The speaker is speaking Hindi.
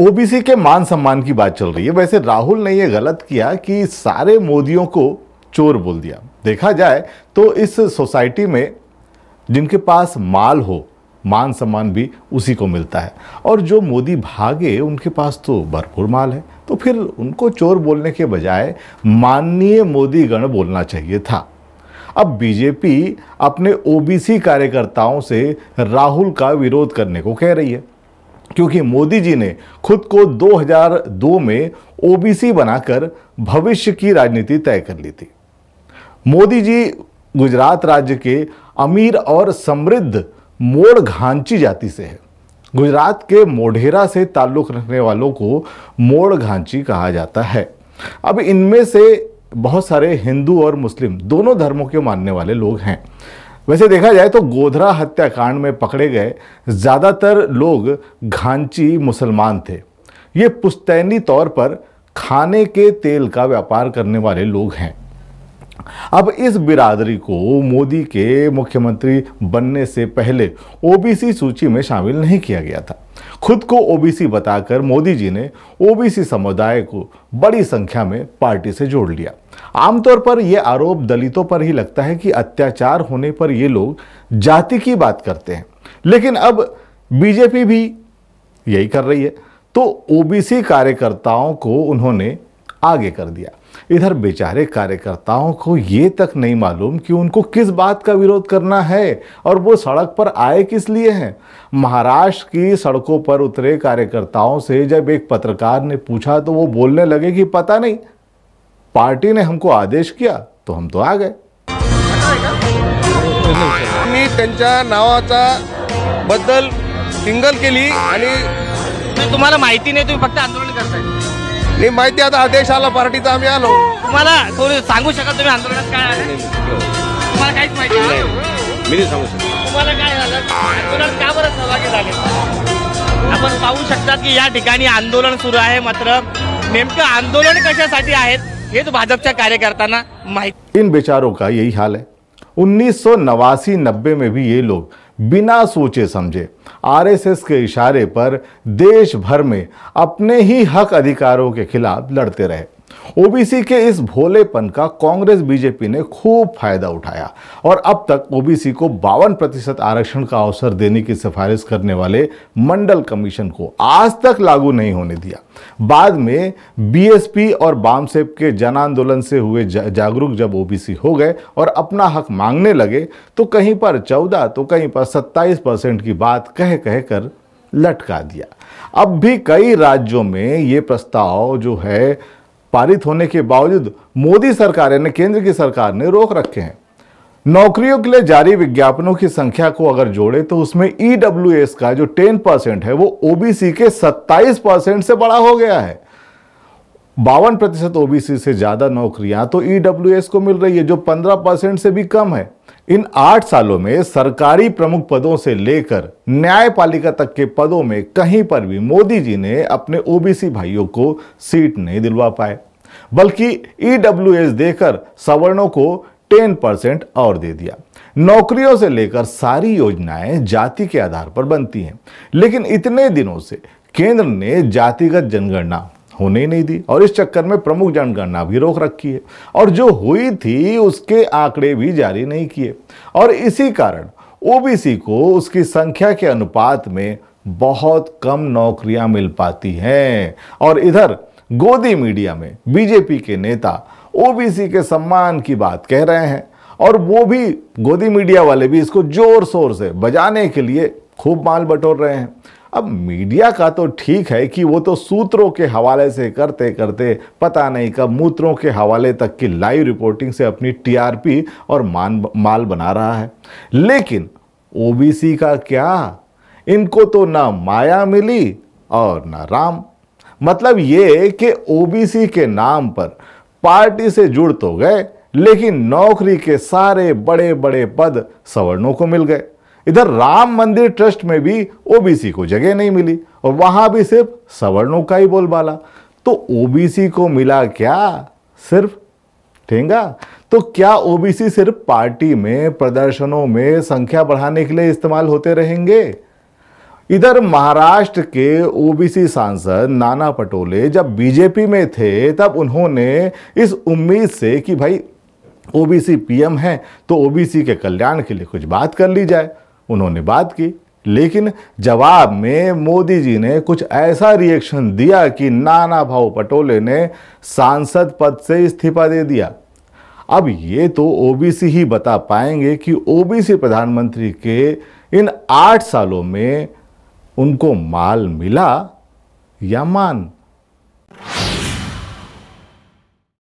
ओबीसी के मान सम्मान की बात चल रही है वैसे राहुल ने यह गलत किया कि सारे मोदियों को चोर बोल दिया देखा जाए तो इस सोसाइटी में जिनके पास माल हो मान सम्मान भी उसी को मिलता है और जो मोदी भागे उनके पास तो भरपूर माल है तो फिर उनको चोर बोलने के बजाय माननीय मोदी गण बोलना चाहिए था अब बीजेपी अपने ओबीसी कार्यकर्ताओं से राहुल का विरोध करने को कह रही है क्योंकि मोदी जी ने खुद को 2002 में ओबीसी बनाकर भविष्य की राजनीति तय कर ली थी मोदी जी गुजरात राज्य के अमीर और समृद्ध मोड़ घांची जाति से है गुजरात के मोढेरा से ताल्लुक़ रखने वालों को मोड़ घांची कहा जाता है अब इनमें से बहुत सारे हिंदू और मुस्लिम दोनों धर्मों के मानने वाले लोग हैं वैसे देखा जाए तो गोधरा हत्याकांड में पकड़े गए ज़्यादातर लोग घांची मुसलमान थे ये पुस्तैनी तौर पर खाने के तेल का व्यापार करने वाले लोग हैं अब इस बिरादरी को मोदी के मुख्यमंत्री बनने से पहले ओबीसी सूची में शामिल नहीं किया गया था खुद को ओबीसी बताकर मोदी जी ने ओबीसी समुदाय को बड़ी संख्या में पार्टी से जोड़ लिया आमतौर पर यह आरोप दलितों पर ही लगता है कि अत्याचार होने पर ये लोग जाति की बात करते हैं लेकिन अब बीजेपी भी यही कर रही है तो ओबीसी कार्यकर्ताओं को उन्होंने आगे कर दिया इधर बेचारे कार्यकर्ताओं को ये तक नहीं मालूम कि उनको किस बात का विरोध करना है और वो सड़क पर आए किस लिए हैं महाराष्ट्र की सड़कों पर उतरे कार्यकर्ताओं से जब एक पत्रकार ने पूछा तो वो बोलने लगे कि पता नहीं पार्टी ने हमको आदेश किया तो हम तो आ गए नावाचा सिंगल के लिए तुम्हारा माहिती नहीं तुम्हें फक्त आंदोलन है नाही माहिती आता आदेश आला पार्टीचा आम्ही आलो तुम्हाला थोडी सांगू शकाल तुम्ही आंदोलनात काय आहे तुम्हाला काहीच माहिती आहे मी सांगू शकतो तुम्हाला काय झालं का बरं सहभागी झाले आपण पाहू शकता की या ठिकाणी आंदोलन सुरू आहे मात्र नेमकं आंदोलन कशासाठी आहेत हेच भाजपच्या कार्यकर्त्यांना माहिती इन बेचारो का यही हाल है उन्नीस सौ नवासी नब्बे में भी ये लोग बिना सोचे समझे आरएसएस के इशारे पर देश भर में अपने ही हक अधिकारों के खिलाफ लड़ते रहे ओबीसी के इस भोलेपन का कांग्रेस बीजेपी ने खूब फायदा उठाया और अब तक ओबीसी को बावन प्रतिशत आरक्षण का अवसर देने की सिफारिश करने वाले मंडल कमीशन को आज तक लागू नहीं होने दिया बाद में बीएसपी और बामसेप के जन आंदोलन से हुए जागरूक जब ओबीसी हो गए और अपना हक मांगने लगे तो कहीं पर चौदह तो कहीं पर सत्ताईस परसेंट की बात कह कह कर लटका दिया अब भी कई राज्यों में ये प्रस्ताव जो है पारित होने के बावजूद मोदी सरकार यानी केंद्र की सरकार ने रोक रखे हैं नौकरियों के लिए जारी विज्ञापनों की संख्या को अगर जोड़े तो उसमें ई e का जो 10 परसेंट है वो ओबीसी के 27 परसेंट से बड़ा हो गया है बावन प्रतिशत ओबीसी से ज़्यादा नौकरियां तो ई e को मिल रही है जो 15 परसेंट से भी कम है इन आठ सालों में सरकारी प्रमुख पदों से लेकर न्यायपालिका तक के पदों में कहीं पर भी मोदी जी ने अपने ओबीसी भाइयों को सीट नहीं दिलवा पाए बल्कि ईडब्ल्यूएस e देकर सवर्णों को 10 परसेंट और दे दिया नौकरियों से लेकर सारी योजनाएं जाति के आधार पर बनती हैं लेकिन इतने दिनों से केंद्र ने जातिगत जनगणना होने ही नहीं दी और इस चक्कर में प्रमुख जनगणना भी रोक रखी है और जो हुई थी उसके आंकड़े भी जारी नहीं किए और इसी कारण ओबीसी को उसकी संख्या के अनुपात में बहुत कम नौकरियां मिल पाती हैं और इधर गोदी मीडिया में बीजेपी के नेता ओबीसी के सम्मान की बात कह रहे हैं और वो भी गोदी मीडिया वाले भी इसको जोर शोर से बजाने के लिए खूब माल बटोर रहे हैं अब मीडिया का तो ठीक है कि वो तो सूत्रों के हवाले से करते करते पता नहीं कब मूत्रों के हवाले तक की लाइव रिपोर्टिंग से अपनी टीआरपी और मान माल बना रहा है लेकिन ओबीसी का क्या इनको तो ना माया मिली और ना राम मतलब ये कि ओबीसी के नाम पर पार्टी से जुड़ तो गए लेकिन नौकरी के सारे बड़े बड़े पद सवर्णों को मिल गए इधर राम मंदिर ट्रस्ट में भी ओबीसी को जगह नहीं मिली और वहां भी सिर्फ सवर्णों का ही बोलबाला तो ओबीसी को मिला क्या सिर्फ ठेंगा तो क्या ओबीसी सिर्फ पार्टी में प्रदर्शनों में संख्या बढ़ाने के लिए इस्तेमाल होते रहेंगे इधर महाराष्ट्र के ओबीसी सांसद नाना पटोले जब बीजेपी में थे तब उन्होंने इस उम्मीद से कि भाई ओबीसी पीएम हैं तो ओबीसी के कल्याण के लिए कुछ बात कर ली जाए उन्होंने बात की लेकिन जवाब में मोदी जी ने कुछ ऐसा रिएक्शन दिया कि नाना भाव पटोले ने सांसद पद से इस्तीफा दे दिया अब ये तो ओबीसी ही बता पाएंगे कि ओबीसी प्रधानमंत्री के इन आठ सालों में उनको माल मिला या मान